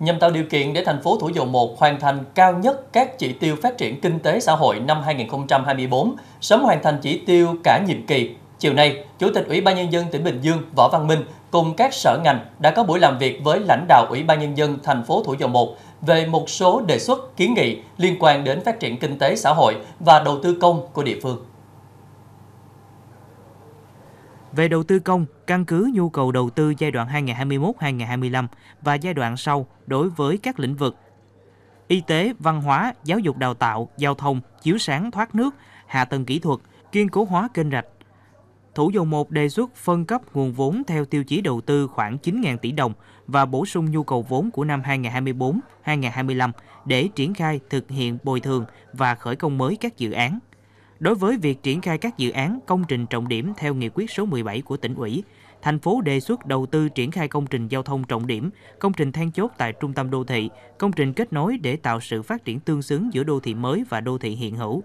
nhằm tạo điều kiện để thành phố Thủ Dầu Một hoàn thành cao nhất các chỉ tiêu phát triển kinh tế xã hội năm 2024, sớm hoàn thành chỉ tiêu cả nhiệm kỳ. Chiều nay, Chủ tịch Ủy ban Nhân dân tỉnh Bình Dương Võ Văn Minh cùng các sở ngành đã có buổi làm việc với lãnh đạo Ủy ban Nhân dân thành phố Thủ Dầu Một về một số đề xuất kiến nghị liên quan đến phát triển kinh tế xã hội và đầu tư công của địa phương. Về đầu tư công, căn cứ nhu cầu đầu tư giai đoạn 2021-2025 và giai đoạn sau đối với các lĩnh vực y tế, văn hóa, giáo dục đào tạo, giao thông, chiếu sáng thoát nước, hạ tầng kỹ thuật, kiên cố hóa kênh rạch. Thủ dầu 1 đề xuất phân cấp nguồn vốn theo tiêu chí đầu tư khoảng 9.000 tỷ đồng và bổ sung nhu cầu vốn của năm 2024-2025 để triển khai thực hiện bồi thường và khởi công mới các dự án. Đối với việc triển khai các dự án công trình trọng điểm theo nghị quyết số 17 của tỉnh ủy, thành phố đề xuất đầu tư triển khai công trình giao thông trọng điểm, công trình then chốt tại trung tâm đô thị, công trình kết nối để tạo sự phát triển tương xứng giữa đô thị mới và đô thị hiện hữu.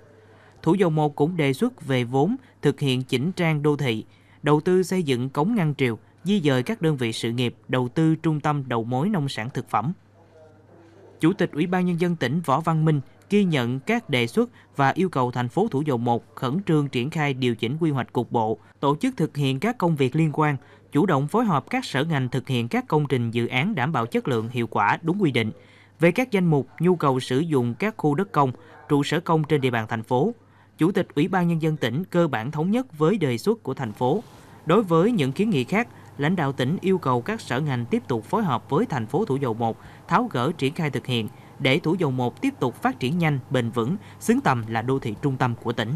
Thủ dầu Một cũng đề xuất về vốn thực hiện chỉnh trang đô thị, đầu tư xây dựng cống ngăn triều, di dời các đơn vị sự nghiệp, đầu tư trung tâm đầu mối nông sản thực phẩm. Chủ tịch Ủy ban Nhân dân tỉnh Võ Văn Minh ghi nhận các đề xuất và yêu cầu thành phố Thủ Dầu Một khẩn trương triển khai điều chỉnh quy hoạch cục bộ, tổ chức thực hiện các công việc liên quan, chủ động phối hợp các sở ngành thực hiện các công trình dự án đảm bảo chất lượng hiệu quả đúng quy định về các danh mục nhu cầu sử dụng các khu đất công, trụ sở công trên địa bàn thành phố. Chủ tịch Ủy ban Nhân dân tỉnh cơ bản thống nhất với đề xuất của thành phố. Đối với những kiến nghị khác, lãnh đạo tỉnh yêu cầu các sở ngành tiếp tục phối hợp với thành phố Thủ Dầu Một tháo gỡ triển khai thực hiện – để Thủ Dầu Một tiếp tục phát triển nhanh, bền vững, xứng tầm là đô thị trung tâm của tỉnh.